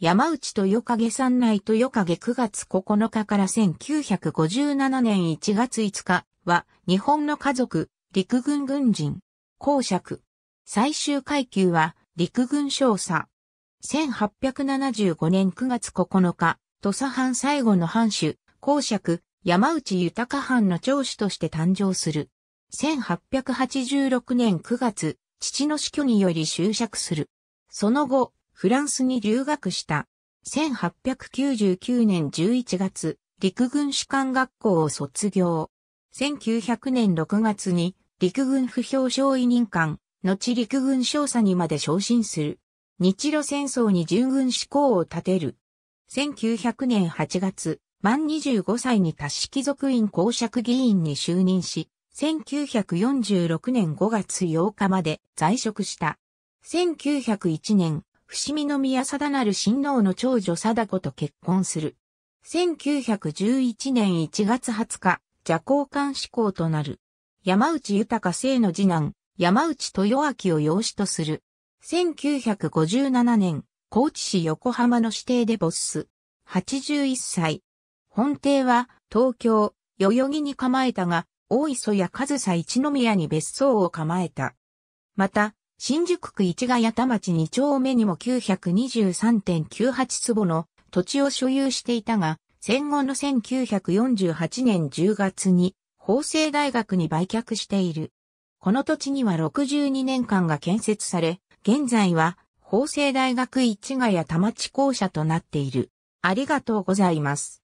山内豊影三内豊影9月9日から1957年1月5日は日本の家族、陸軍軍人、公爵。最終階級は陸軍少佐。1875年9月9日、土佐藩最後の藩主、公爵、山内豊藩の長子として誕生する。1886年9月、父の死去により終職する。その後、フランスに留学した。1899年11月、陸軍士官学校を卒業。1900年6月に陸軍不評賞委任官、後陸軍少佐にまで昇進する。日露戦争に従軍志向を立てる。1900年8月、満25歳に達式族院公爵議員に就任し、1946年5月8日まで在職した。1901年、伏見宮貞なる親王の長女貞子と結婚する。1911年1月20日、邪行官志向となる。山内豊生の次男、山内豊明を養子とする。1957年、高知市横浜の指定で没す。81歳。本邸は東京、代々木に構えたが、大磯や上総一宮に別荘を構えた。また、新宿区市ヶ谷田町2丁目にも923.98坪の土地を所有していたが、戦後の1948年10月に法政大学に売却している。この土地には62年間が建設され、現在は法政大学市ヶ谷田町校舎となっている。ありがとうございます。